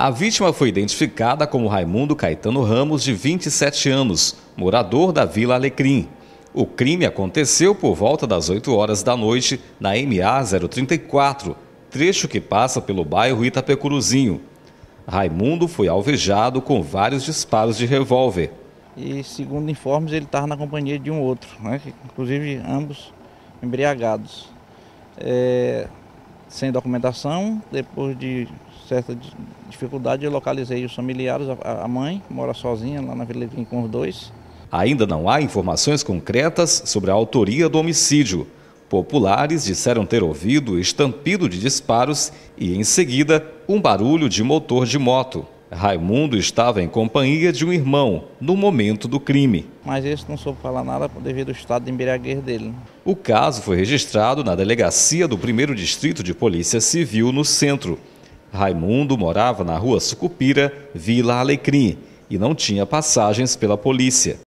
A vítima foi identificada como Raimundo Caetano Ramos, de 27 anos, morador da Vila Alecrim. O crime aconteceu por volta das 8 horas da noite na MA 034, trecho que passa pelo bairro Itapecuruzinho. Raimundo foi alvejado com vários disparos de revólver. E segundo informes, ele estava na companhia de um outro, né? inclusive ambos embriagados. É, sem documentação. Depois de certa dificuldade, eu localizei os familiares, a mãe mora sozinha lá na Vila com os dois. Ainda não há informações concretas sobre a autoria do homicídio. Populares disseram ter ouvido estampido de disparos e, em seguida, um barulho de motor de moto. Raimundo estava em companhia de um irmão no momento do crime. Mas esse não soube falar nada devido ao estado de embriaguez dele. O caso foi registrado na delegacia do 1 Distrito de Polícia Civil, no centro. Raimundo morava na rua Sucupira, Vila Alecrim, e não tinha passagens pela polícia.